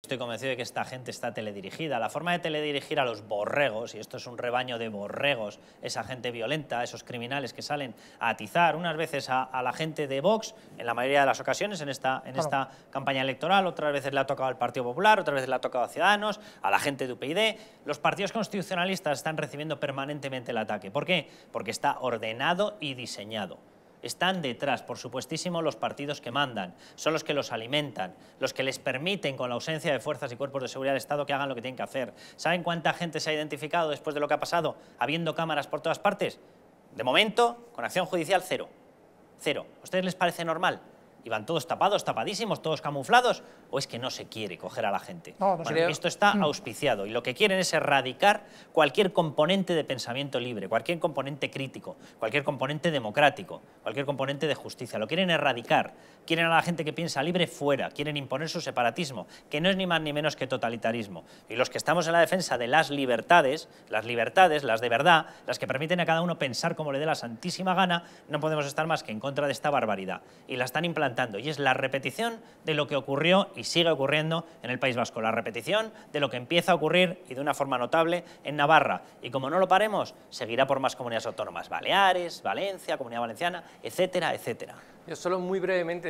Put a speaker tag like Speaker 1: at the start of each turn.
Speaker 1: Estoy convencido de que esta gente está teledirigida. La forma de teledirigir a los borregos, y esto es un rebaño de borregos, esa gente violenta, esos criminales que salen a atizar unas veces a, la gente de Vox, en la mayoría de las ocasiones en, esta, esta campaña electoral, otras veces le ha tocado al Partido Popular, otras veces le ha tocado a Ciudadanos, a la gente de UPyD. Los partidos constitucionalistas están recibiendo permanentemente el ataque. ¿Por qué? Porque está ordenado y diseñado. Están detrás, por supuestísimo, los partidos que mandan, son los que los alimentan, los que les permiten, con la ausencia de fuerzas y cuerpos de seguridad del Estado, que hagan lo que tienen que hacer. ¿Saben cuánta gente se ha identificado después de lo que ha pasado, habiendo cámaras por todas partes? De momento, con acción judicial, cero. Cero. ¿A ustedes les parece normal? iban todos tapados, tapadísimos, todos camuflados, o es que no se quiere coger a la gente. Esto está mm. auspiciado y lo que quieren es erradicar cualquier componente de pensamiento libre, cualquier componente crítico, cualquier componente democrático, cualquier componente de justicia. Lo quieren erradicar. Quieren a la gente que piensa libre fuera, quieren imponer su separatismo, que no es ni más ni menos que totalitarismo. Y los que estamos en la defensa de las libertades, las libertades, las de verdad, las que permiten a cada uno pensar como le dé la santísima gana, no podemos estar más que en contra de esta barbaridad. Y la están implantando y es la repetición de lo que ocurrió y sigue ocurriendo en el País Vasco, la repetición de lo que empieza a ocurrir y de una forma notable en Navarra. Y como no lo paremos, seguirá por más comunidades autónomas, Baleares, Valencia, Comunidad Valenciana, etcétera, etcétera. Yo solo muy brevemente